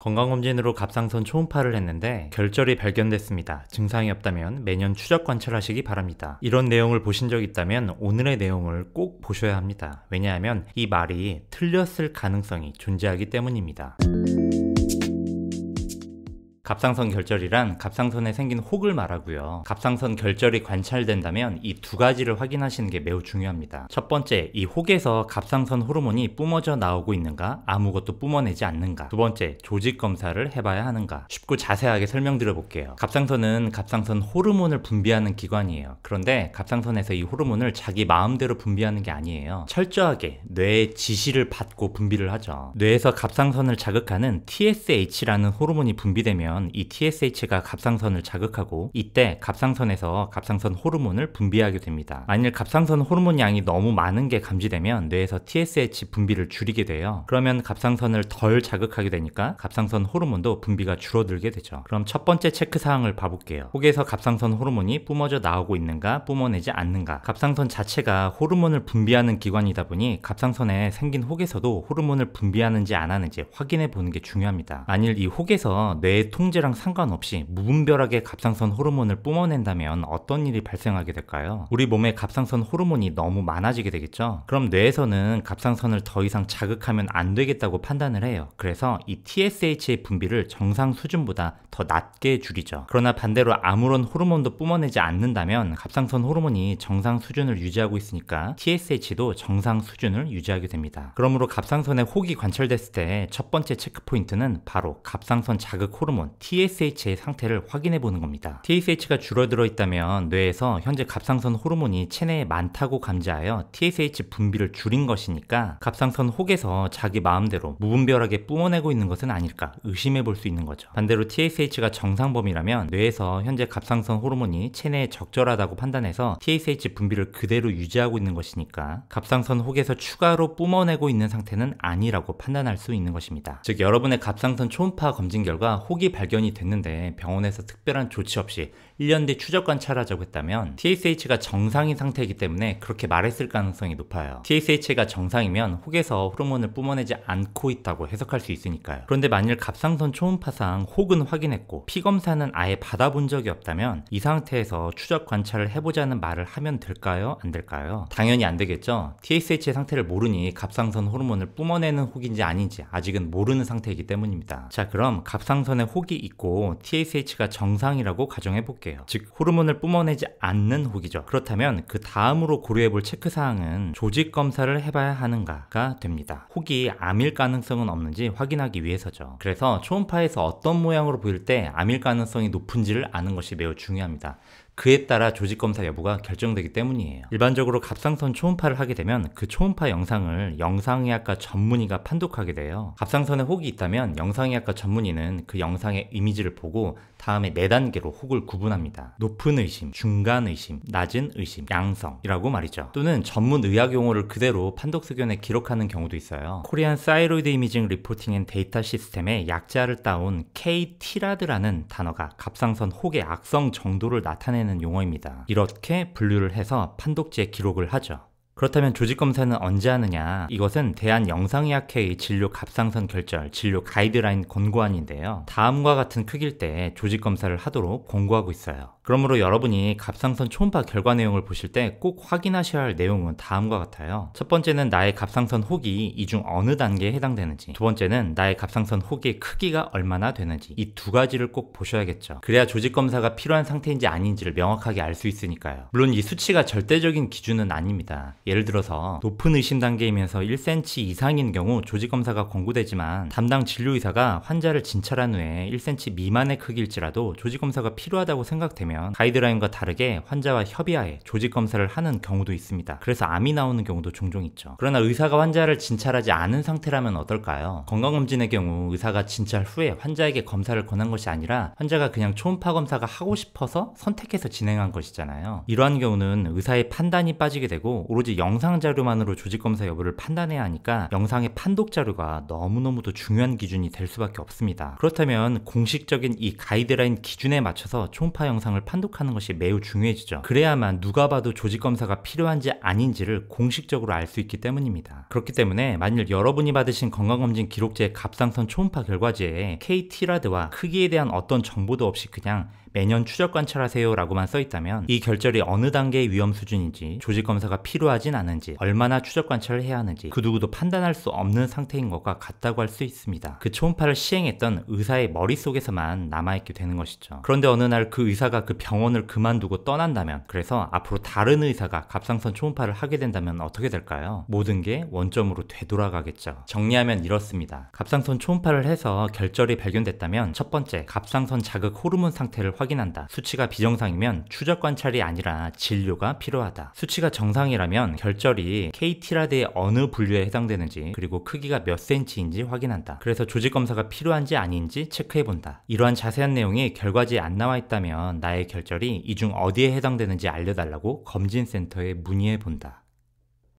건강검진으로 갑상선 초음파를 했는데 결절이 발견됐습니다. 증상이 없다면 매년 추적 관찰하시기 바랍니다. 이런 내용을 보신 적 있다면 오늘의 내용을 꼭 보셔야 합니다. 왜냐하면 이 말이 틀렸을 가능성이 존재하기 때문입니다. 갑상선 결절이란 갑상선에 생긴 혹을 말하고요. 갑상선 결절이 관찰된다면 이 두 가지를 확인하시는 게 매우 중요합니다. 첫 번째, 이 혹에서 갑상선 호르몬이 뿜어져 나오고 있는가, 아무것도 뿜어내지 않는가. 두 번째, 조직 검사를 해봐야 하는가. 쉽고 자세하게 설명드려 볼게요. 갑상선은 갑상선 호르몬을 분비하는 기관이에요. 그런데 갑상선에서 이 호르몬을 자기 마음대로 분비하는 게 아니에요. 철저하게 뇌의 지시를 받고 분비를 하죠. 뇌에서 갑상선을 자극하는 TSH라는 호르몬이 분비되면 되면 이 TSH가 갑상선을 자극하고 이때 갑상선에서 갑상선 호르몬을 분비하게 됩니다. 만일 갑상선 호르몬 양이 너무 많은 게 감지되면 뇌에서 TSH 분비를 줄이게 돼요. 그러면 갑상선을 덜 자극하게 되니까 갑상선 호르몬도 분비가 줄어들게 되죠. 그럼 첫 번째 체크 사항을 봐볼게요. 혹에서 갑상선 호르몬이 뿜어져 나오고 있는가 뿜어내지 않는가 갑상선 자체가 호르몬을 분비하는 기관이다 보니 갑상선에 생긴 혹에서도 호르몬을 분비하는지 안 하는지 확인해 보는 게 중요합니다. 만일 이 혹에서 뇌의 통 성질랑 상관없이 무분별하게 갑상선 호르몬을 뿜어낸다면 어떤 일이 발생하게 될까요? 우리 몸에 갑상선 호르몬이 너무 많아지게 되겠죠? 그럼 뇌에서는 갑상선을 더 이상 자극하면 안 되겠다고 판단을 해요. 그래서 이 TSH의 분비를 정상 수준보다 더 낮게 줄이죠. 그러나 반대로 아무런 호르몬도 뿜어내지 않는다면 갑상선 호르몬이 정상 수준을 유지하고 있으니까 TSH도 정상 수준을 유지하게 됩니다. 그러므로 갑상선의 혹이 관찰됐을 때 첫 번째 체크포인트는 바로 갑상선 자극 호르몬 TSH의 상태를 확인해 보는 겁니다. TSH가 줄어들어 있다면 뇌에서 현재 갑상선 호르몬이 체내에 많다고 감지하여 TSH 분비를 줄인 것이니까 갑상선 혹에서 자기 마음대로 무분별하게 뿜어내고 있는 것은 아닐까 의심해 볼 수 있는 거죠. 반대로 TSH가 정상 범이라면 뇌에서 현재 갑상선 호르몬이 체내에 적절하다고 판단해서 TSH 분비를 그대로 유지하고 있는 것이니까 갑상선 혹에서 추가로 뿜어내고 있는 상태는 아니라고 판단할 수 있는 것입니다. 즉 여러분의 갑상선 초음파 검진 결과 혹이 발견이 됐는데 병원에서 특별한 조치 없이 1년 뒤 추적 관찰하자고 했다면 TSH가 정상인 상태이기 때문에 그렇게 말했을 가능성이 높아요. TSH가 정상이면 혹에서 호르몬을 뿜어내지 않고 있다고 해석할 수 있으니까요. 그런데 만일 갑상선 초음파상 혹은 확인했고 피 검사는 아예 받아본 적이 없다면 이 상태에서 추적 관찰을 해보자는 말을 하면 될까요? 안 될까요? 당연히 안 되겠죠. TSH의 상태를 모르니 갑상선 호르몬을 뿜어내는 혹인지 아닌지 아직은 모르는 상태이기 때문입니다. 자 그럼 갑상선의 혹이 혹이 있고 TSH가 정상이라고 가정해 볼게요. 즉 호르몬을 뿜어내지 않는 혹이죠. 그렇다면 그 다음으로 고려해 볼 체크 사항은 조직 검사를 해봐야 하는가가 됩니다. 혹이 암일 가능성은 없는지 확인하기 위해서죠. 그래서 초음파에서 어떤 모양으로 보일 때 암일 가능성이 높은지를 아는 것이 매우 중요합니다. 그에 따라 조직 검사 여부가 결정되기 때문이에요. 일반적으로 갑상선 초음파를 하게 되면 그 초음파 영상을 영상의학과 전문의가 판독하게 돼요. 갑상선에 혹이 있다면 영상의학과 전문의는 그 영상의 이미지를 보고 다음에 네 단계로 혹을 구분합니다. 높은 의심, 중간 의심, 낮은 의심, 양성이라고 말이죠. 또는 전문 의학 용어를 그대로 판독 수견에 기록하는 경우도 있어요. 코리안 사이로이드 이미징 리포팅 앤 데이터 시스템의 약자를 따온 KT라드라는 단어가 갑상선 혹의 악성 정도를 나타내는 되는 용어입니다. 이렇게 분류를 해서 판독지에 기록을 하죠. 그렇다면 조직검사는 언제 하느냐? 이것은 대한영상의학회의 진료 갑상선 결절, 진료 가이드라인 권고안인데요. 다음과 같은 크기일 때 조직검사를 하도록 권고하고 있어요. 그러므로 여러분이 갑상선 초음파 결과 내용을 보실 때 꼭 확인하셔야 할 내용은 다음과 같아요. 첫 번째는 나의 갑상선 혹이 이 중 어느 단계에 해당되는지, 두 번째는 나의 갑상선 혹의 크기가 얼마나 되는지 이 두 가지를 꼭 보셔야겠죠. 그래야 조직 검사가 필요한 상태인지 아닌지를 명확하게 알 수 있으니까요. 물론 이 수치가 절대적인 기준은 아닙니다. 예를 들어서 높은 의심 단계이면서 1cm 이상인 경우 조직 검사가 권고되지만 담당 진료 의사가 환자를 진찰한 후에 1cm 미만의 크기일지라도 조직 검사가 필요하다고 생각되면 가이드라인과 다르게 환자와 협의하에 조직 검사를 하는 경우도 있습니다. 그래서 암이 나오는 경우도 종종 있죠. 그러나 의사가 환자를 진찰하지 않은 상태라면 어떨까요? 건강검진의 경우 의사가 진찰 후에 환자에게 검사를 권한 것이 아니라 환자가 그냥 초음파 검사가 하고 싶어서 선택해서 진행한 것이잖아요. 이러한 경우는 의사의 판단이 빠지게 되고 오로지 영상 자료만으로 조직 검사 여부를 판단해야 하니까 영상의 판독 자료가 너무너무도 중요한 기준이 될 수밖에 없습니다. 그렇다면 공식적인 이 가이드라인 기준에 맞춰서 초음파 영상을 판독하는 것이 매우 중요해지죠. 그래야만 누가 봐도 조직 검사가 필요한지 아닌지를 공식적으로 알 수 있기 때문입니다. 그렇기 때문에 만일 여러분이 받으신 건강검진 기록제 갑상선 초음파 결과지에 KT라드와 크기에 대한 어떤 정보도 없이 그냥 매년 추적 관찰하세요 라고만 써있다면 이 결절이 어느 단계의 위험 수준인지 조직 검사가 필요하지 하진 않은지 얼마나 추적 관찰을 해야 하는지 그 누구도 판단할 수 없는 상태인 것과 같다고 할 수 있습니다. 그 초음파를 시행했던 의사의 머릿속에서만 남아있게 되는 것이죠. 그런데 어느 날 그 의사가 그 병원을 그만두고 떠난다면 그래서 앞으로 다른 의사가 갑상선 초음파를 하게 된다면 어떻게 될까요? 모든 게 원점으로 되돌아가겠죠. 정리하면 이렇습니다. 갑상선 초음파를 해서 결절이 발견됐다면 첫 번째, 갑상선 자극 호르몬 상태를 확인한다. 수치가 비정상이면 추적 관찰이 아니라 진료가 필요하다. 수치가 정상이라면 결절이 KT라드의 어느 분류에 해당되는지 그리고 크기가 몇 센치인지 확인한다. 그래서 조직 검사가 필요한지 아닌지 체크해본다. 이러한 자세한 내용이 결과지에 안 나와 있다면 나의 결절이 이 중 어디에 해당되는지 알려달라고 검진센터에 문의해본다.